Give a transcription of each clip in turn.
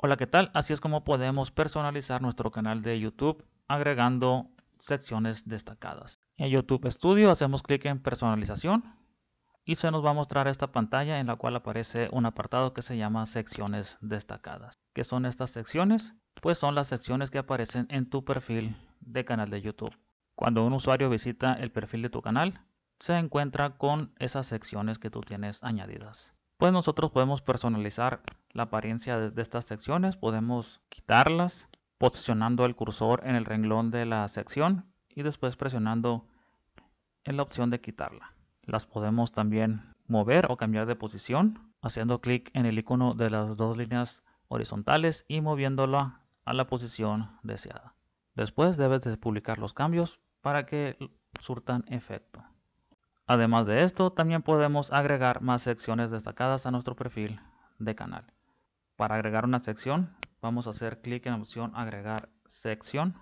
Hola, ¿qué tal? Así es como podemos personalizar nuestro canal de YouTube agregando secciones destacadas. En YouTube Studio hacemos clic en personalización y se nos va a mostrar esta pantalla en la cual aparece un apartado que se llama secciones destacadas. ¿Qué son estas secciones? Pues son las secciones que aparecen en tu perfil de canal de YouTube. Cuando un usuario visita el perfil de tu canal, se encuentra con esas secciones que tú tienes añadidas. Pues nosotros podemos personalizar la apariencia de, estas secciones. Podemos quitarlas posicionando el cursor en el renglón de la sección y después presionando en la opción de quitarla. Las podemos también mover o cambiar de posición haciendo clic en el icono de las dos líneas horizontales y moviéndola a la posición deseada. Después debes de publicar los cambios para que surtan efecto. Además de esto, también podemos agregar más secciones destacadas a nuestro perfil de canal. Para agregar una sección, vamos a hacer clic en la opción agregar sección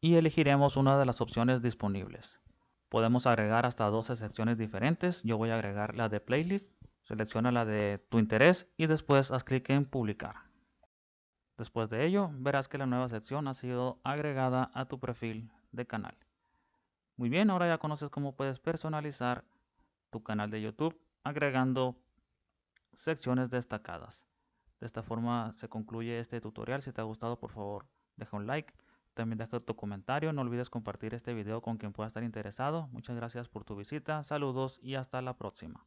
y elegiremos una de las opciones disponibles. Podemos agregar hasta 12 secciones diferentes. Yo voy a agregar la de playlist, selecciona la de tu interés y después haz clic en publicar. Después de ello, verás que la nueva sección ha sido agregada a tu perfil de canal. Muy bien, ahora ya conoces cómo puedes personalizar tu canal de YouTube agregando secciones destacadas. De esta forma se concluye este tutorial. Si te ha gustado, por favor, deja un like. También deja tu comentario. No olvides compartir este video con quien pueda estar interesado. Muchas gracias por tu visita. Saludos y hasta la próxima.